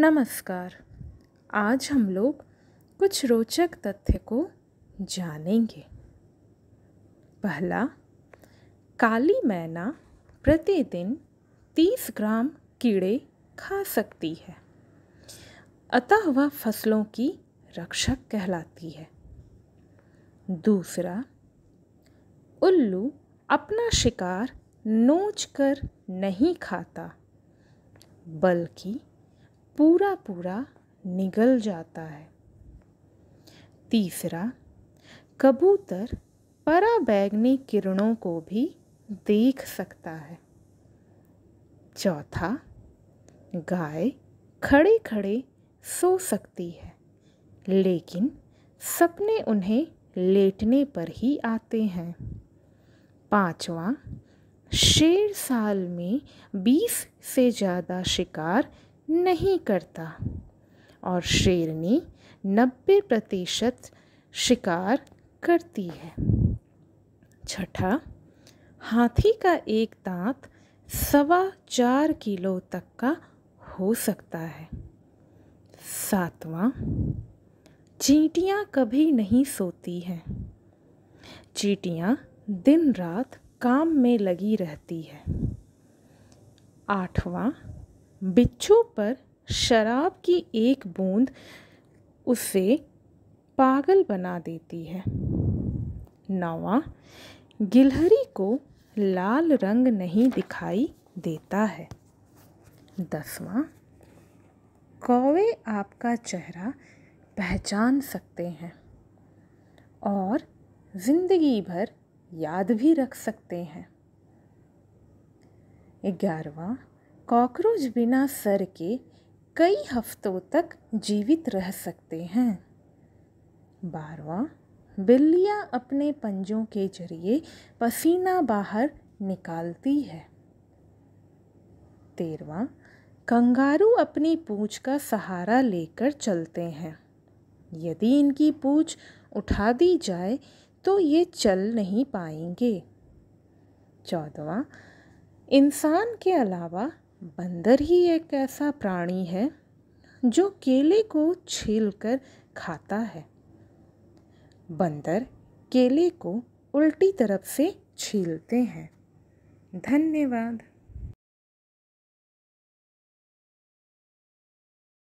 नमस्कार आज हम लोग कुछ रोचक तथ्य को जानेंगे पहला काली मैना प्रतिदिन तीस ग्राम कीड़े खा सकती है अतः वह फसलों की रक्षक कहलाती है दूसरा उल्लू अपना शिकार नोच कर नहीं खाता बल्कि पूरा पूरा निगल जाता है तीसरा कबूतर पराबैगनी किरणों को भी देख सकता है चौथा गाय खड़े खड़े सो सकती है लेकिन सपने उन्हें लेटने पर ही आते हैं पांचवा शेर साल में बीस से ज़्यादा शिकार नहीं करता और शेरनी नब्बे प्रतिशत शिकार करती है छठा हाथी का एक दांत सवा चार किलो तक का हो सकता है सातवां चींटियाँ कभी नहीं सोती हैं चींटियाँ दिन रात काम में लगी रहती है आठवां बिच्छू पर शराब की एक बूंद उसे पागल बना देती है नवा गिलहरी को लाल रंग नहीं दिखाई देता है दसवां कौवे आपका चेहरा पहचान सकते हैं और ज़िंदगी भर याद भी रख सकते हैं ग्यारहवा कॉकरोच बिना सर के कई हफ्तों तक जीवित रह सकते हैं बारवा बिल्लियाँ अपने पंजों के जरिए पसीना बाहर निकालती है तेरवा कंगारू अपनी पूँछ का सहारा लेकर चलते हैं यदि इनकी पूँछ उठा दी जाए तो ये चल नहीं पाएंगे चौदवा इंसान के अलावा बंदर ही एक ऐसा प्राणी है जो केले को छीलकर खाता है बंदर केले को उल्टी तरफ से छीलते हैं धन्यवाद